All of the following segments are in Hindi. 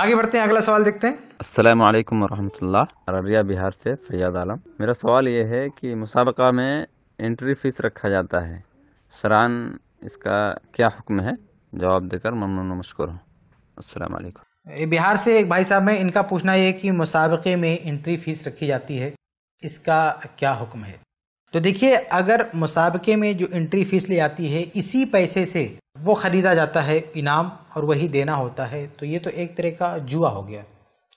आगे बढ़ते हैं अगला सवाल देखते हैं असलम वरहमल्ला अररिया बिहार से फैयाद आलम मेरा सवाल ये है कि मुसाबका में एंट्री फ़ीस रखा जाता है सरान इसका क्या हुक्म है जवाब देकर ममनू मशकर हूँ असलम बिहार से एक भाई साहब में इनका पूछना ये कि मुसाबक़े में एंट्री फ़ीस रखी जाती है इसका क्या हुक्म है तो देखिए अगर मुसाबके में जो एंट्री फीस ले आती है इसी पैसे से वो ख़रीदा जाता है इनाम और वही देना होता है तो ये तो एक तरह का जुआ हो गया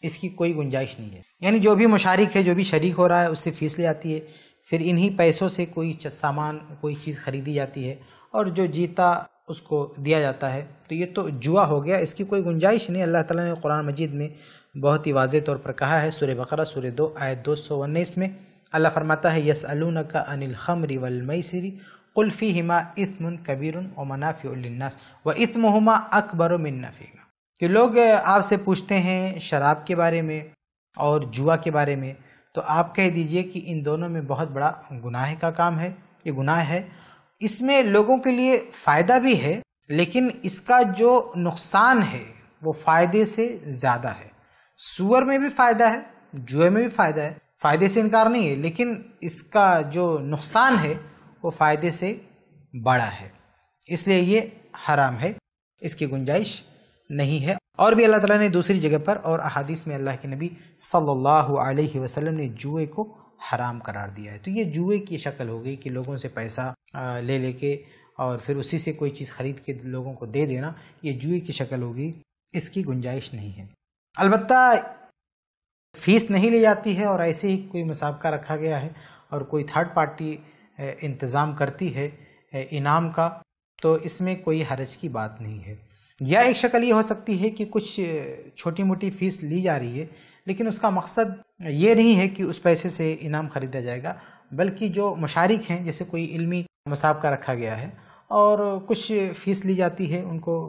इसकी कोई गुंजाइश नहीं है यानी जो भी मुशारिक है जो भी शरीक हो रहा है उससे फ़ीस ले आती है फिर इन्हीं पैसों से कोई सामान कोई चीज़ खरीदी जाती है और जो जीता उसको दिया जाता है तो ये तो जुआ हो गया इसकी कोई गुंजाइश नहीं अल्लाह ताला ने कुरान मजीद में बहुत ही वाज तौर पर कहा है सूर्य बकरा सूर्य दो आयत दो सौ उन्नीस में अल्लाह फरमाता है यस अलून का अनिल खमरी वलमसरी कुल्फ़ी हिमा इसम कबीर व मनाफ़ीनास व हमा अकबर मिन्नफ़ीमा कि लोग आपसे पूछते हैं शराब के बारे में और जुआ के बारे में तो आप कह दीजिए कि इन दोनों में बहुत बड़ा गुनाह का काम है ये गुनाह है इसमें लोगों के लिए फ़ायदा भी है लेकिन इसका जो नुकसान है वो फ़ायदे से ज़्यादा है सुअर में भी फ़ायदा है जुए में भी फ़ायदा है फ़ायदे से इनकार नहीं है लेकिन इसका जो नुकसान है वो फ़ायदे से बड़ा है इसलिए ये हराम है इसकी गुंजाइश नहीं है और भी अल्लाह ताला ने दूसरी जगह पर और अहादीस में अल्लाह के नबी सल्लल्लाहु अलैहि वसल्लम ने जुए को हराम करार दिया है तो ये जुए की शक्ल हो गई कि लोगों से पैसा ले लेके और फिर उसी से कोई चीज़ ख़रीद के लोगों को दे देना ये जुए की शक्ल होगी इसकी गुंजाइश नहीं है अलबत्ता फीस नहीं ली जाती है और ऐसे ही कोई मसाबका रखा गया है और कोई थर्ड पार्टी इंतज़ाम करती है इनाम का तो इसमें कोई हरज की बात नहीं है या एक शक्ल ये हो सकती है कि कुछ छोटी मोटी फ़ीस ली जा रही है लेकिन उसका मकसद ये नहीं है कि उस पैसे से इनाम ख़रीदा जाएगा बल्कि जो मशारक हैं जैसे कोई इल्मी मसाबका रखा गया है और कुछ फ़ीस ली जाती है उनको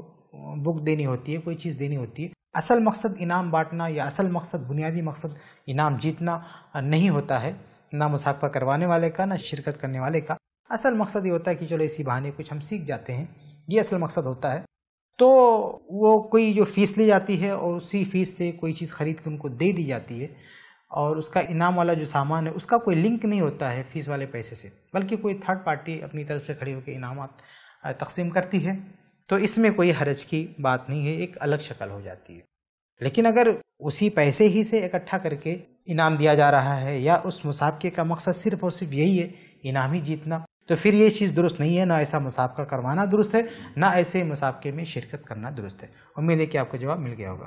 बुक देनी होती है कोई चीज़ देनी होती है असल मकसद इनाम बांटना या असल मकसद बुनियादी मकसद इनाम जीतना नहीं होता है ना मुसाफा करवाने वाले का ना शिरकत करने वाले का असल मकसद ये होता है कि चलो इसी बहाने कुछ हम सीख जाते हैं ये असल मकसद होता है तो वो कोई जो फ़ीस ली जाती है और उसी फ़ीस से कोई चीज़ खरीद के उनको दे दी जाती है और उसका इनाम वाला जो सामान है उसका कोई लिंक नहीं होता है फ़ीस वाले पैसे से बल्कि कोई थर्ड पार्टी अपनी तरफ से खड़ी होकर इनाम तकसीम करती है तो इसमें कोई हरज की बात नहीं है एक अलग शक्ल हो जाती है लेकिन अगर उसी पैसे ही से इकट्ठा करके इनाम दिया जा रहा है या उस मुसाबके का मकसद सिर्फ और सिर्फ यही है इनाम ही जीतना तो फिर ये चीज़ दुरुस्त नहीं है ना ऐसा मुसाबका करवाना दुरुस्त है ना ऐसे मुसाबके में शिरकत करना दुरुस्त है उम्मीद है कि आपको जवाब मिल गया होगा